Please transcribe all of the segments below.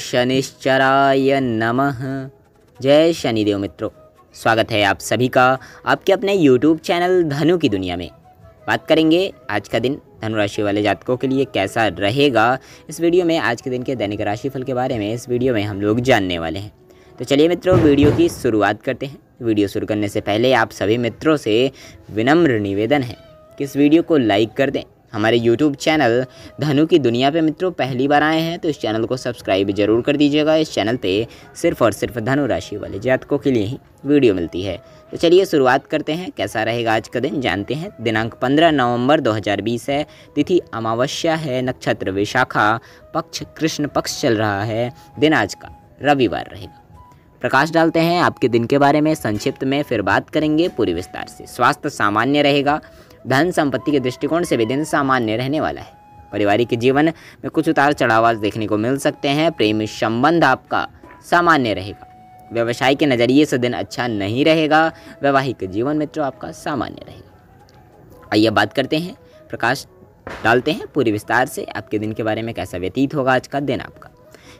शनिश्चराय नमः जय शनिदेव मित्रों स्वागत है आप सभी का आपके अपने यूट्यूब चैनल धनु की दुनिया में बात करेंगे आज का दिन धनुराशि वाले जातकों के लिए कैसा रहेगा इस वीडियो में आज के दिन के दैनिक राशिफल के बारे में इस वीडियो में हम लोग जानने वाले हैं तो चलिए मित्रों वीडियो की शुरुआत करते हैं वीडियो शुरू करने से पहले आप सभी मित्रों से विनम्र निवेदन है कि इस वीडियो को लाइक कर दें हमारे यूट्यूब चैनल धनु की दुनिया पे मित्रों पहली बार आए हैं तो इस चैनल को सब्सक्राइब जरूर कर दीजिएगा इस चैनल पे सिर्फ और सिर्फ धनु राशि वाले जातकों के लिए ही वीडियो मिलती है तो चलिए शुरुआत करते हैं कैसा रहेगा आज का दिन जानते हैं दिनांक 15 नवंबर 2020 है तिथि अमावस्या है नक्षत्र विशाखा पक्ष कृष्ण पक्ष चल रहा है दिन आज का रविवार रहेगा प्रकाश डालते हैं आपके दिन के बारे में संक्षिप्त में फिर बात करेंगे पूरी विस्तार से स्वास्थ्य सामान्य रहेगा धन संपत्ति के दृष्टिकोण से भी दिन सामान्य रहने वाला है पारिवारिक जीवन में कुछ उतार चढ़ाव देखने को मिल सकते हैं प्रेमी संबंध आपका सामान्य रहेगा व्यवसाय के नज़रिए से दिन अच्छा नहीं रहेगा वैवाहिक जीवन मित्रों आपका सामान्य रहेगा आइए बात करते हैं प्रकाश डालते हैं पूरी विस्तार से आपके दिन के बारे में कैसा व्यतीत होगा आज का दिन आपका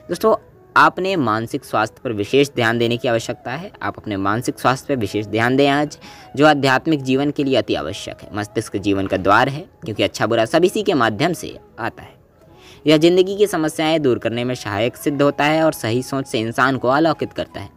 दोस्तों आपने मानसिक स्वास्थ्य पर विशेष ध्यान देने की आवश्यकता है आप अपने मानसिक स्वास्थ्य पर विशेष ध्यान दें आज जो आध्यात्मिक जीवन के लिए अति आवश्यक है मस्तिष्क जीवन का द्वार है क्योंकि अच्छा बुरा सब इसी के माध्यम से आता है यह जिंदगी की समस्याएं दूर करने में सहायक सिद्ध होता है और सही सोच से इंसान को अलौकित करता है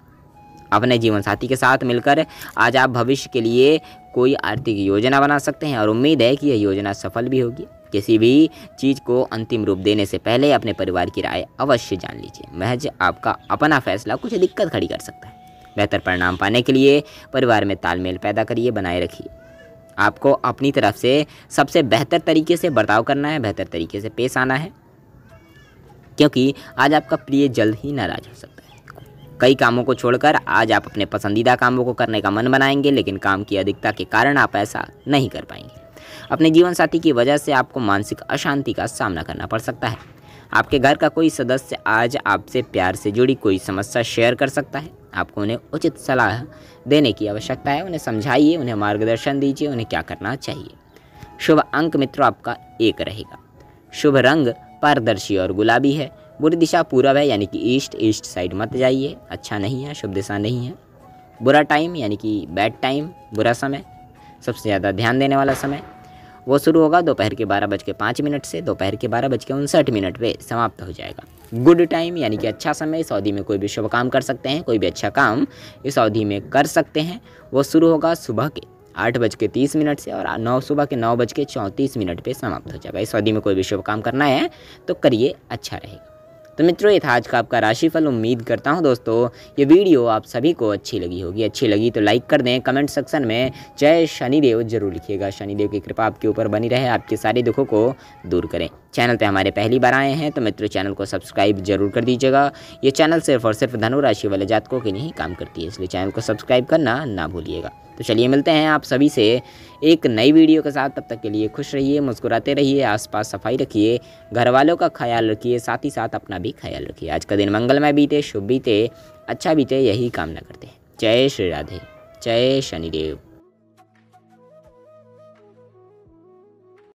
अपने जीवन साथी के साथ मिलकर आज आप भविष्य के लिए कोई आर्थिक योजना बना सकते हैं और उम्मीद है कि यह योजना सफल भी होगी किसी भी चीज़ को अंतिम रूप देने से पहले अपने परिवार की राय अवश्य जान लीजिए महज आपका अपना फैसला कुछ दिक्कत खड़ी कर सकता है बेहतर परिणाम पाने के लिए परिवार में तालमेल पैदा करिए बनाए रखिए आपको अपनी तरफ से सबसे बेहतर तरीके से बर्ताव करना है बेहतर तरीके से पेश आना है क्योंकि आज आपका प्रिय जल्द ही नाराज हो सकता है कई कामों को छोड़कर आज आप अपने पसंदीदा कामों को करने का मन बनाएंगे लेकिन काम की अधिकता के कारण आप ऐसा नहीं कर पाएंगे अपने जीवन साथी की वजह से आपको मानसिक अशांति का सामना करना पड़ सकता है आपके घर का कोई सदस्य आज आपसे प्यार से जुड़ी कोई समस्या शेयर कर सकता है आपको उन्हें उचित सलाह देने की आवश्यकता है उन्हें समझाइए उन्हें मार्गदर्शन दीजिए उन्हें क्या करना चाहिए शुभ अंक मित्रों आपका एक रहेगा शुभ रंग पारदर्शी और गुलाबी है बुरी दिशा पूरब है यानी कि ईस्ट ईस्ट साइड मत जाइए अच्छा नहीं है शुभ दिशा नहीं है बुरा टाइम यानी कि बैड टाइम बुरा समय सबसे ज़्यादा ध्यान देने वाला समय वो शुरू होगा दोपहर के बारह बज के पाँच मिनट से दोपहर के बारह बज के उनसठ मिनट पर समाप्त हो जाएगा गुड टाइम यानी कि अच्छा समय इस अवधि में कोई भी शुभ काम कर सकते हैं कोई भी अच्छा काम इस अवधि में कर सकते हैं वो शुरू होगा सुबह के आठ बज के तीस मिनट से और नौ सुबह के नौ बज के चौंतीस मिनट पर समाप्त हो जाएगा इस अवधि में कोई भी शुभ काम करना है तो करिए अच्छा रहेगा तो मित्रों ये था आज का आपका राशिफल उम्मीद करता हूँ दोस्तों ये वीडियो आप सभी को अच्छी लगी होगी अच्छी लगी तो लाइक कर दें कमेंट सेक्शन में जय शनिदेव जरूर लिखिएगा शनिदेव की कृपा आपके ऊपर बनी रहे आपके सारे दुखों को दूर करें चैनल पे हमारे पहली बार आए हैं तो मित्रों चैनल को सब्सक्राइब जरूर कर दीजिएगा ये चैनल सिर्फ और सिर्फ धनु राशि वाले जातकों के लिए ही काम करती है इसलिए चैनल को सब्सक्राइब करना ना भूलिएगा तो चलिए मिलते हैं आप सभी से एक नई वीडियो के साथ तब तक के लिए खुश रहिए मुस्कुराते रहिए आसपास सफाई रखिए घर वालों का ख्याल रखिए साथ ही साथ अपना भी ख्याल रखिए आज का दिन मंगलमय बीते शुभ बीते अच्छा बीते यही कामना करते हैं जय श्री राधे जय शनिदेव